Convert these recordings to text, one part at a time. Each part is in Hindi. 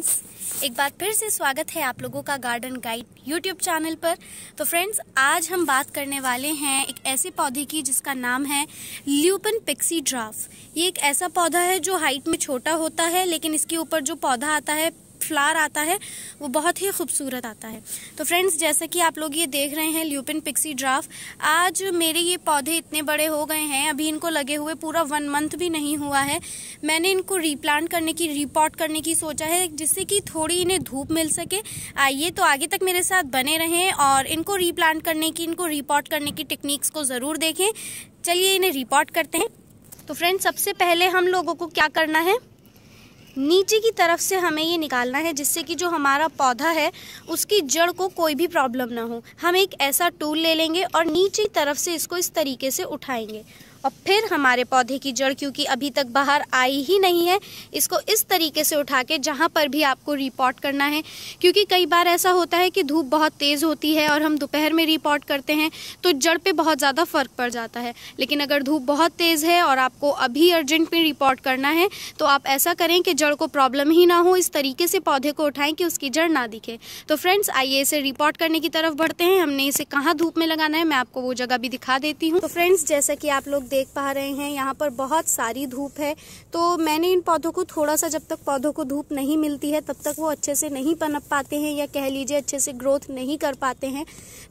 फ्रेंड्स एक बार फिर से स्वागत है आप लोगों का गार्डन गाइड यूट्यूब चैनल पर तो फ्रेंड्स आज हम बात करने वाले हैं एक ऐसे पौधे की जिसका नाम है ल्यूपन पिक्सी ड्राफ ये एक ऐसा पौधा है जो हाइट में छोटा होता है लेकिन इसके ऊपर जो पौधा आता है फ्लावर आता है वो बहुत ही खूबसूरत आता है तो फ्रेंड्स जैसा कि आप लोग ये देख रहे हैं ल्यूपिन पिक्सी ड्राफ्ट आज मेरे ये पौधे इतने बड़े हो गए हैं अभी इनको लगे हुए पूरा वन मंथ भी नहीं हुआ है मैंने इनको रीप्लांट करने की रिपोर्ट करने की सोचा है जिससे कि थोड़ी इन्हें धूप मिल सके आइए तो आगे तक मेरे साथ बने रहें और इनको रीप्लांट करने की इनको रिपोर्ट करने की टेक्निक्स को ज़रूर देखें चलिए इन्हें रिपोर्ट करते हैं तो फ्रेंड्स सबसे पहले हम लोगों को क्या करना है नीचे की तरफ से हमें ये निकालना है जिससे कि जो हमारा पौधा है उसकी जड़ को कोई भी प्रॉब्लम ना हो हम एक ऐसा टूल ले लेंगे और नीचे की तरफ से इसको इस तरीके से उठाएंगे और फिर हमारे पौधे की जड़ क्योंकि अभी तक बाहर आई ही नहीं है इसको इस तरीके से उठा के जहाँ पर भी आपको रिपोर्ट करना है क्योंकि कई बार ऐसा होता है कि धूप बहुत तेज़ होती है और हम दोपहर में रिपोर्ट करते हैं तो जड़ पर बहुत ज़्यादा फ़र्क पड़ जाता है लेकिन अगर धूप बहुत तेज़ है और आपको अभी अर्जेंट में रिपोर्ट करना है तो आप ऐसा करें कि जड़ को प्रॉब्लम ही ना हो इस तरीके से पौधे को उठाएं कि उसकी जड़ ना दिखे तो फ्रेंड्स आइए इसे रिपोर्ट करने की तरफ बढ़ते हैं हमने इसे कहाँ धूप में लगाना है मैं आपको वो जगह भी दिखा देती हूँ तो फ्रेंड्स जैसा कि आप लोग देख पा रहे हैं यहाँ पर बहुत सारी धूप है तो मैंने इन पौधों को थोड़ा सा जब तक पौधों को धूप नहीं मिलती है तब तक वो अच्छे से नहीं पनप पाते हैं या कह लीजिए अच्छे से ग्रोथ नहीं कर पाते हैं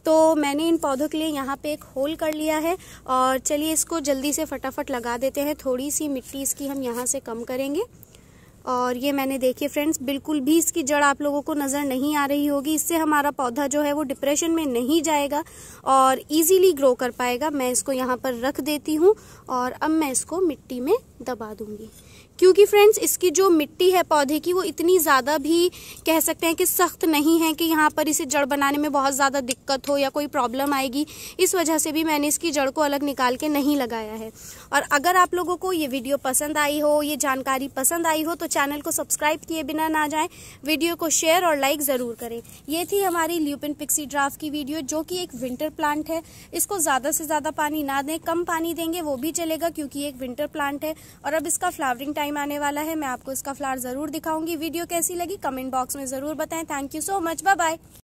तो मैंने इन पौधों के लिए यहाँ पे एक होल कर लिया है और चलिए इसको जल्दी से फटाफट लगा देते हैं थोड़ी सी मिट्टी इसकी हम यहाँ से कम करेंगे और ये मैंने देखिए फ्रेंड्स बिल्कुल भी इसकी जड़ आप लोगों को नज़र नहीं आ रही होगी इससे हमारा पौधा जो है वो डिप्रेशन में नहीं जाएगा और इजीली ग्रो कर पाएगा मैं इसको यहाँ पर रख देती हूँ और अब मैं इसको मिट्टी में दबा दूंगी क्योंकि फ्रेंड्स इसकी जो मिट्टी है पौधे की वो इतनी ज़्यादा भी कह सकते हैं कि सख्त नहीं है कि यहाँ पर इसे जड़ बनाने में बहुत ज़्यादा दिक्कत हो या कोई प्रॉब्लम आएगी इस वजह से भी मैंने इसकी जड़ को अलग निकाल के नहीं लगाया है और अगर आप लोगों को ये वीडियो पसंद आई हो ये जानकारी पसंद आई हो तो चैनल को सब्सक्राइब किए बिना ना जाए वीडियो को शेयर और लाइक ज़रूर करें ये थी हमारी ल्यूपिन पिक्सी ड्राफ्ट की वीडियो जो कि एक विंटर प्लांट है इसको ज़्यादा से ज़्यादा पानी ना दें कम पानी देंगे वो भी चलेगा क्योंकि एक विंटर प्लांट है और अब इसका फ्लावरिंग टाइम टाइम आने वाला है मैं आपको इसका फ्लावर ज़रूर दिखाऊंगी वीडियो कैसी लगी कमेंट बॉक्स में ज़रूर बताएं thank you so much bye bye